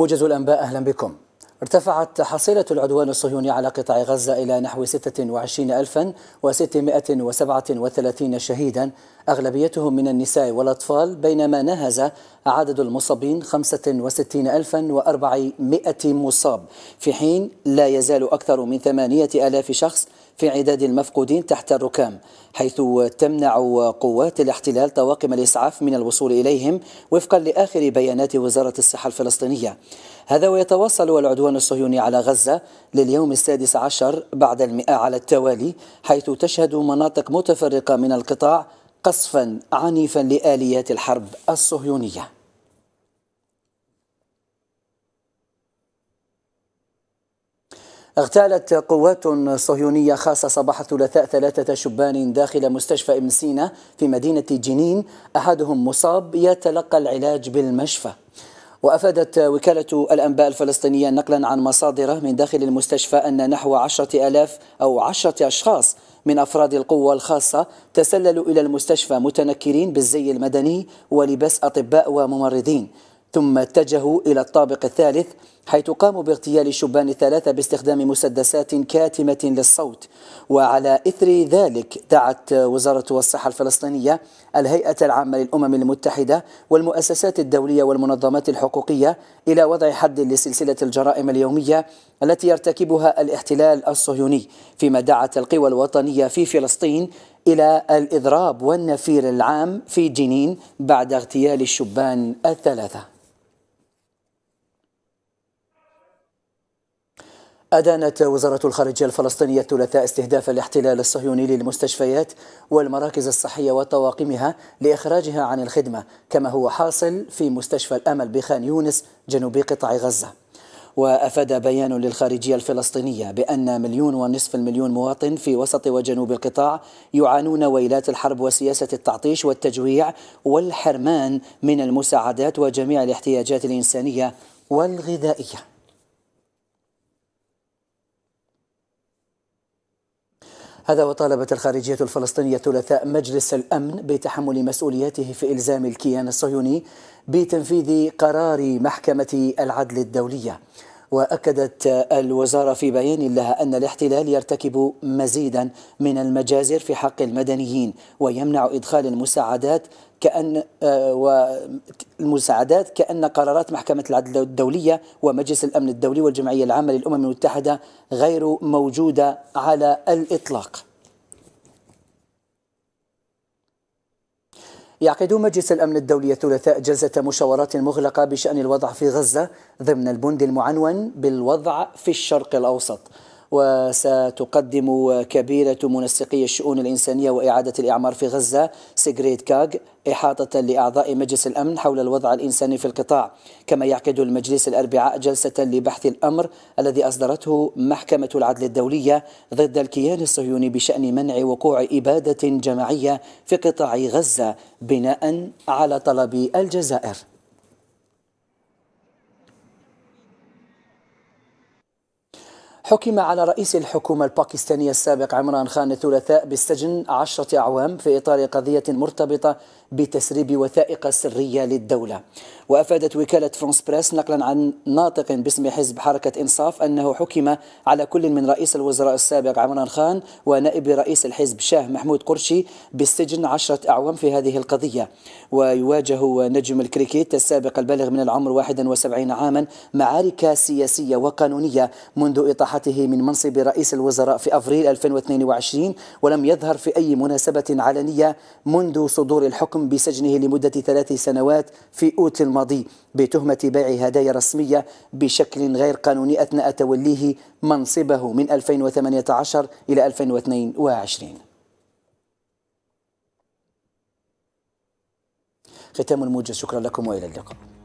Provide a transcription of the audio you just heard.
موجز الأنباء أهلا بكم ارتفعت حصيلة العدوان الصهيوني على قطاع غزة إلى نحو 26637 شهيدا أغلبيتهم من النساء والأطفال بينما نهز عدد المصابين 65400 مصاب في حين لا يزال أكثر من 8000 شخص في عداد المفقودين تحت الركام حيث تمنع قوات الاحتلال طواقم الإسعاف من الوصول إليهم وفقا لآخر بيانات وزارة الصحة الفلسطينية هذا ويتواصل العدوان الصهيوني على غزة لليوم السادس عشر بعد المئة على التوالي حيث تشهد مناطق متفرقة من القطاع قصفا عنيفا لآليات الحرب الصهيونية اغتالت قوات صهيونية خاصة صباح الثلاثاء ثلاثة شبان داخل مستشفى ابن سينا في مدينة جنين أحدهم مصاب يتلقى العلاج بالمشفى وأفادت وكالة الأنباء الفلسطينية نقلا عن مصادره من داخل المستشفى أن نحو عشرة ألاف أو عشرة أشخاص من أفراد القوة الخاصة تسللوا إلى المستشفى متنكرين بالزي المدني ولباس أطباء وممرضين ثم اتجهوا إلى الطابق الثالث حيث قاموا باغتيال الشبان الثلاثة باستخدام مسدسات كاتمة للصوت وعلى إثر ذلك دعت وزارة الصحة الفلسطينية الهيئة العامة للأمم المتحدة والمؤسسات الدولية والمنظمات الحقوقية إلى وضع حد لسلسلة الجرائم اليومية التي يرتكبها الاحتلال الصهيوني فيما دعت القوى الوطنية في فلسطين إلى الإضراب والنفير العام في جنين بعد اغتيال الشبان الثلاثة أدانت وزارة الخارجية الفلسطينية الثلاثاء استهداف الاحتلال الصهيوني للمستشفيات والمراكز الصحية وطواقمها لإخراجها عن الخدمة كما هو حاصل في مستشفى الأمل بخان يونس جنوب قطاع غزة وأفاد بيان للخارجية الفلسطينية بأن مليون ونصف المليون مواطن في وسط وجنوب القطاع يعانون ويلات الحرب وسياسة التعطيش والتجويع والحرمان من المساعدات وجميع الاحتياجات الإنسانية والغذائية هذا وطالبت الخارجية الفلسطينية ثلاثاء مجلس الأمن بتحمل مسؤولياته في إلزام الكيان الصهيوني بتنفيذ قرار محكمة العدل الدولية وأكدت الوزارة في بيان لها أن الاحتلال يرتكب مزيدا من المجازر في حق المدنيين ويمنع إدخال المساعدات كأن آه، والمساعدات كأن قرارات محكمة العدل الدولية ومجلس الأمن الدولي والجمعية العامة للأمم المتحدة غير موجودة على الإطلاق يعقد مجلس الأمن الدولي الثلاثاء جلسة مشاورات مغلقة بشأن الوضع في غزة ضمن البند المعنون بالوضع في الشرق الأوسط وستقدم كبيرة منسقي الشؤون الإنسانية وإعادة الإعمار في غزة سيغريد كاغ إحاطة لأعضاء مجلس الأمن حول الوضع الإنساني في القطاع كما يعقد المجلس الأربعاء جلسة لبحث الأمر الذي أصدرته محكمة العدل الدولية ضد الكيان الصهيوني بشأن منع وقوع إبادة جماعية في قطاع غزة بناء على طلب الجزائر حكم على رئيس الحكومة الباكستانية السابق عمران خان الثلاثاء بالسجن عشرة أعوام في إطار قضية مرتبطة بتسريب وثائق سرية للدولة وأفادت وكالة فرانس بريس نقلا عن ناطق باسم حزب حركة إنصاف أنه حكم على كل من رئيس الوزراء السابق عمران خان ونائب رئيس الحزب شاه محمود قرشي بالسجن عشرة أعوام في هذه القضية ويواجه نجم الكريكيت السابق البالغ من العمر 71 عاما معارك سياسية وقانونية منذ إطاحة استقالته من منصب رئيس الوزراء في أفريل 2022 ولم يظهر في أي مناسبة علنية منذ صدور الحكم بسجنه لمدة ثلاث سنوات في أوت الماضي بتهمة بيع هدايا رسمية بشكل غير قانوني أثناء توليه منصبه من 2018 إلى 2022 ختام الموجز شكرا لكم وإلى اللقاء